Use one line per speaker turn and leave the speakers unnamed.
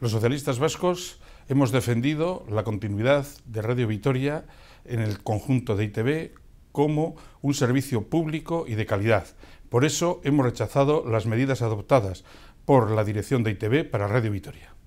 Los socialistas vascos hemos defendido la continuidad de Radio Vitoria en el conjunto de ITV como un servicio público y de calidad. Por eso hemos rechazado las medidas adoptadas por la dirección de ITV para Radio Vitoria.